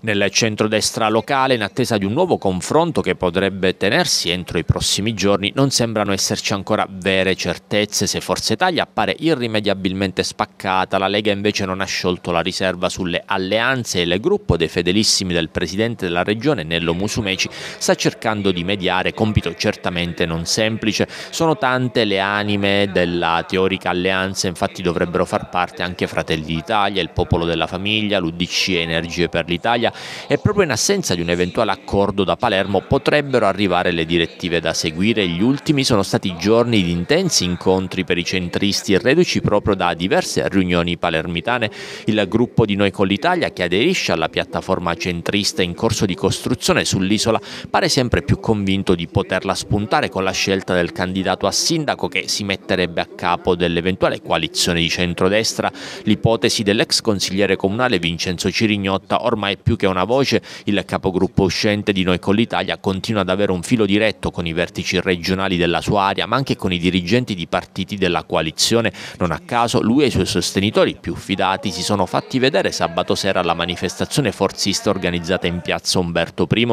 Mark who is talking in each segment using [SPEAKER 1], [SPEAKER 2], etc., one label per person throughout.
[SPEAKER 1] nel centrodestra locale, in attesa di un nuovo confronto che potrebbe tenersi entro i prossimi giorni, non sembrano esserci ancora vere certezze. Se Forza Italia appare irrimediabilmente spaccata, la Lega invece non ha sciolto la riserva sulle alleanze e il gruppo dei fedelissimi del presidente della regione, Nello Musumeci, sta cercando di mediare, compito certamente non semplice. Sono tante le anime della teorica alleanza, infatti dovrebbero far parte anche Fratelli d'Italia, il Popolo della Famiglia, l'UDC Energie per l'Italia, Italia e proprio in assenza di un eventuale accordo da Palermo potrebbero arrivare le direttive da seguire. Gli ultimi sono stati giorni di intensi incontri per i centristi reduci proprio da diverse riunioni palermitane. Il gruppo di Noi con l'Italia che aderisce alla piattaforma centrista in corso di costruzione sull'isola pare sempre più convinto di poterla spuntare con la scelta del candidato a sindaco che si metterebbe a capo dell'eventuale coalizione di centrodestra. L'ipotesi dell'ex consigliere comunale Vincenzo Cirignotta ormai più che una voce, il capogruppo uscente di Noi con l'Italia continua ad avere un filo diretto con i vertici regionali della sua area, ma anche con i dirigenti di partiti della coalizione. Non a caso lui e i suoi sostenitori più fidati si sono fatti vedere sabato sera alla manifestazione forzista organizzata in piazza Umberto I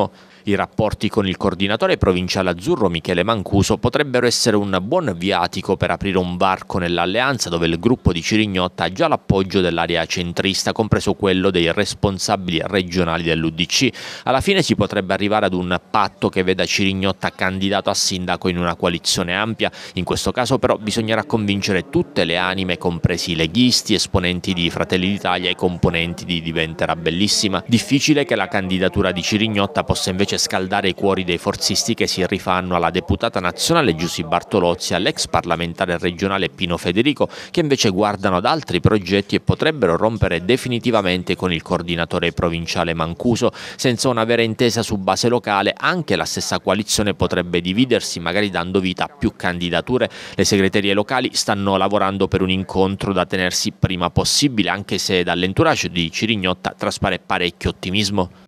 [SPEAKER 1] i rapporti con il coordinatore provinciale azzurro Michele Mancuso potrebbero essere un buon viatico per aprire un varco nell'alleanza dove il gruppo di Cirignotta ha già l'appoggio dell'area centrista, compreso quello dei responsabili regionali dell'Udc. Alla fine si potrebbe arrivare ad un patto che veda Cirignotta candidato a sindaco in una coalizione ampia. In questo caso però bisognerà convincere tutte le anime, compresi i leghisti, esponenti di Fratelli d'Italia e componenti di Diventerà Bellissima. Difficile che la candidatura di Cirignotta possa invece piace scaldare i cuori dei forzisti che si rifanno alla deputata nazionale Giussi Bartolozzi e all'ex parlamentare regionale Pino Federico che invece guardano ad altri progetti e potrebbero rompere definitivamente con il coordinatore provinciale Mancuso. Senza una vera intesa su base locale anche la stessa coalizione potrebbe dividersi magari dando vita a più candidature. Le segreterie locali stanno lavorando per un incontro da tenersi prima possibile anche se dall'entourage di Cirignotta traspare parecchio ottimismo.